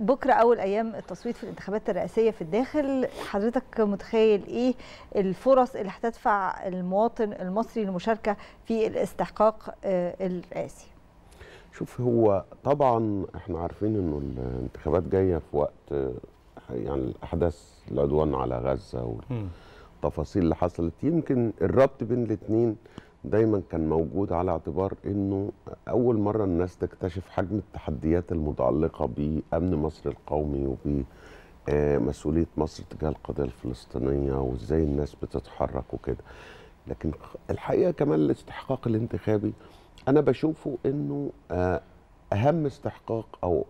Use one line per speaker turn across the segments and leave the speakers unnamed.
بكره اول ايام التصويت في الانتخابات الرئاسيه في الداخل حضرتك متخيل ايه الفرص اللي هتدفع المواطن المصري للمشاركه في الاستحقاق آه، الرئاسي شوف هو طبعا احنا عارفين انه الانتخابات جايه في وقت يعني احداث العدوان على غزه والتفاصيل اللي حصلت يمكن الربط بين الاثنين دايما كان موجود على اعتبار انه اول مره الناس تكتشف حجم التحديات المتعلقه بامن مصر القومي وب آه، مسؤوليه مصر تجاه القضيه الفلسطينيه وازاي الناس بتتحرك وكده لكن الحقيقه كمان الاستحقاق الانتخابي انا بشوفه انه آه، اهم استحقاق او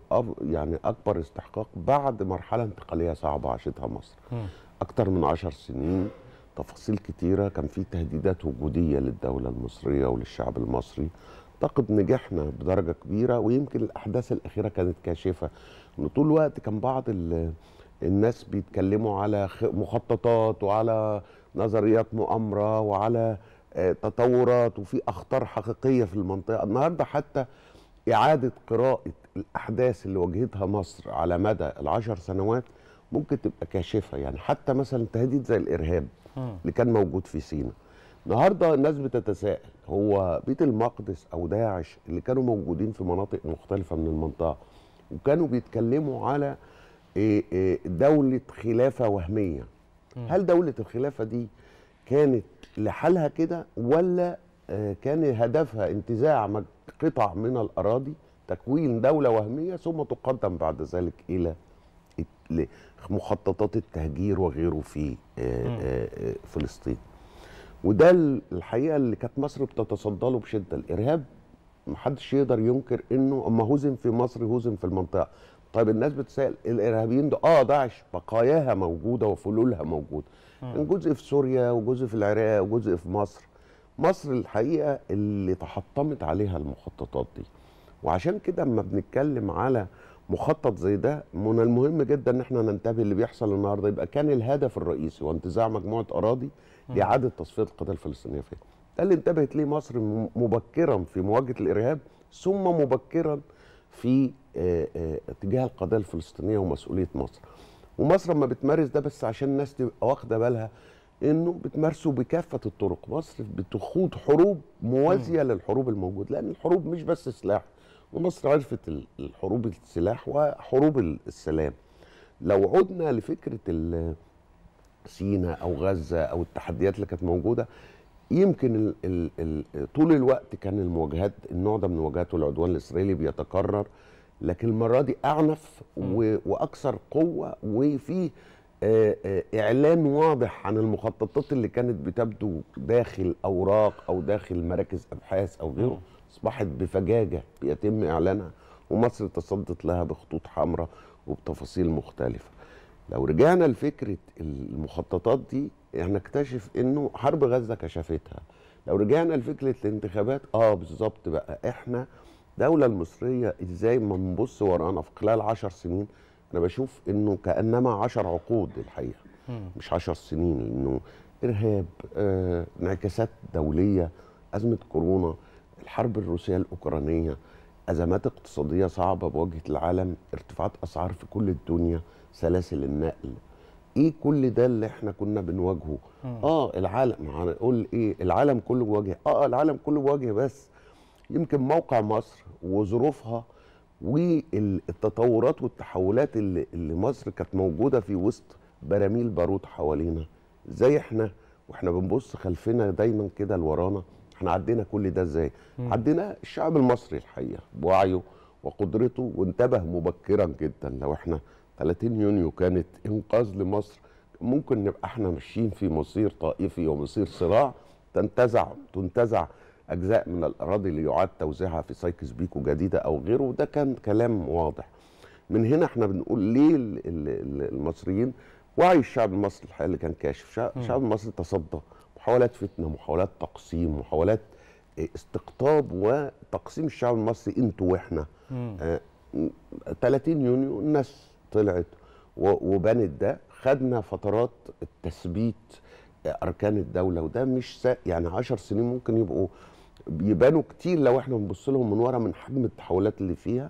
يعني اكبر استحقاق بعد مرحله انتقاليه صعبه عاشتها مصر اكتر من عشر سنين تفاصيل كتيرة كان في تهديدات وجودية للدولة المصرية وللشعب المصري أعتقد نجحنا بدرجة كبيرة ويمكن الأحداث الأخيرة كانت كاشفة إن طول الوقت كان بعض الناس بيتكلموا على مخططات وعلى نظريات مؤامرة وعلى آه، تطورات وفي أخطار حقيقية في المنطقة النهاردة حتى إعادة قراءة الأحداث اللي واجهتها مصر على مدى العشر سنوات ممكن تبقى كاشفة يعني حتى مثلا تهديد زي الإرهاب اللي كان موجود في سينا النهارده الناس بتتساءل هو بيت المقدس او داعش اللي كانوا موجودين في مناطق مختلفه من المنطقه وكانوا بيتكلموا على إيه، إيه، دوله خلافه وهميه هل دوله الخلافه دي كانت لحالها كده ولا آه، كان هدفها انتزاع قطع من الاراضي تكوين دوله وهميه ثم تقدم بعد ذلك الى مخططات التهجير وغيره في آه، آه، آه، فلسطين وده الحقيقه اللي كانت مصر بتتصدى له بشده الارهاب محدش يقدر ينكر انه اما هزم في مصر هزم في المنطقه طيب الناس بتسال الارهابيين ده اه داعش بقاياها موجوده وفلولها موجوده كان جزء في سوريا وجزء في العراق وجزء في مصر مصر الحقيقه اللي تحطمت عليها المخططات دي وعشان كده اما بنتكلم على مخطط زي ده من المهم جدا ان احنا ننتبه اللي بيحصل النهارده يبقى كان الهدف الرئيسي هو انتزاع مجموعه اراضي لاعاده تصفيه القضيه الفلسطينيه فيها. ده اللي انتبهت ليه مصر مبكرا في مواجهه الارهاب ثم مبكرا في آه، آه، اتجاه القضيه الفلسطينيه ومسؤوليه مصر. ومصر لما بتمارس ده بس عشان الناس تبقى واخده بالها انه بتمارسه بكافه الطرق، مصر بتخوض حروب موازيه للحروب الموجوده لان الحروب مش بس سلاح ومصر عرفت الحروب السلاح وحروب السلام لو عدنا لفكره سينا او غزه او التحديات اللي كانت موجوده يمكن الـ الـ الـ طول الوقت كان المواجهات النوع ده من المواجهات والعدوان الاسرائيلي بيتكرر لكن المره دي اعنف واكثر قوه وفيه آه، آه، اعلان واضح عن المخططات اللي كانت بتبدو داخل اوراق او داخل مراكز ابحاث او غيره اصبحت بفجاجه بيتم اعلانها ومصر تصدت لها بخطوط حمراء وبتفاصيل مختلفه لو رجعنا لفكره المخططات دي هنكتشف انه حرب غزه كشفتها لو رجعنا لفكره الانتخابات اه بالظبط بقى احنا الدوله المصريه ازاي ما نبص ورانا في خلال 10 سنين انا بشوف انه كانما 10 عقود الحقيقه مش 10 سنين انه ارهاب آه، انعكاسات دوليه ازمه كورونا الحرب الروسيه الاوكرانيه ازمات اقتصاديه صعبه بواجهه العالم ارتفاعات اسعار في كل الدنيا سلاسل النقل ايه كل ده اللي احنا كنا بنواجهه مم. اه العالم هنقول ايه العالم كله بيواجه اه العالم كله بيواجه بس يمكن موقع مصر وظروفها والتطورات والتحولات اللي, اللي مصر كانت موجوده في وسط براميل بارود حوالينا زي احنا واحنا بنبص خلفنا دايما كده لورانا احنا عدينا كل ده ازاي عدينا الشعب المصري الحقيقه بوعيه وقدرته وانتبه مبكرا جدا لو احنا 30 يونيو كانت انقاذ لمصر ممكن نبقى احنا ماشيين في مصير طائفي ومصير صراع تنتزع تنتزع اجزاء من الاراضي اللي يعاد توزيعها في سايكس بيكو جديده او غيره وده كان كلام واضح من هنا احنا بنقول ليه المصريين وعي الشعب المصري الحقيقه اللي كان كاشف الشعب المصري تصدى محاولات فتنه محاولات تقسيم محاولات استقطاب وتقسيم الشعب المصري انتوا واحنا آه 30 يونيو الناس طلعت وبنت ده خدنا فترات التثبيت آه، اركان الدوله وده مش يعني 10 سنين ممكن يبقوا يبانوا كتير لو احنا بنبص لهم من ورا من حجم التحولات اللي فيها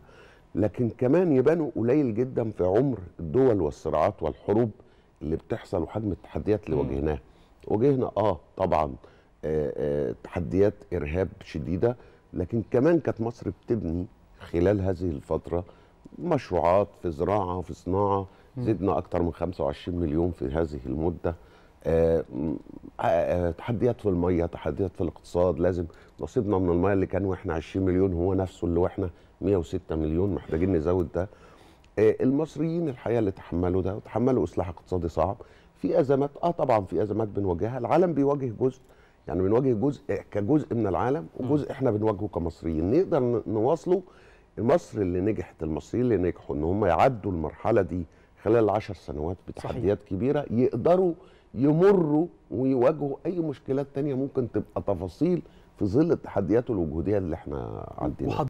لكن كمان يبانوا قليل جدا في عمر الدول والصراعات والحروب اللي بتحصل وحجم التحديات اللي واجهناها واجهنا اه طبعا آه آه تحديات ارهاب شديده لكن كمان كانت مصر بتبني خلال هذه الفتره مشروعات في زراعه في صناعه زدنا اكتر من 25 مليون في هذه المده آه، آه، تحديات في الميه تحديات في الاقتصاد لازم نصيبنا من الميه اللي كان واحنا 20 مليون هو نفسه اللي واحنا 106 مليون محتاجين نزود ده آه، المصريين الحقيقه اللي تحملوا ده وتحملوا اصلاح اقتصادي صعب في ازمات اه طبعا في ازمات بنواجهها العالم بيواجه جزء يعني بنواجه جزء كجزء من العالم وجزء احنا بنواجهه كمصريين نقدر نواصله مصر اللي نجحت المصريين اللي نجحوا ان هم يعدوا المرحله دي خلال العشر سنوات بتحديات صحيح. كبيره يقدروا يمروا ويواجهوا اي مشكلات تانية ممكن تبقى تفاصيل في ظل التحديات الوجوديه اللي احنا عندنا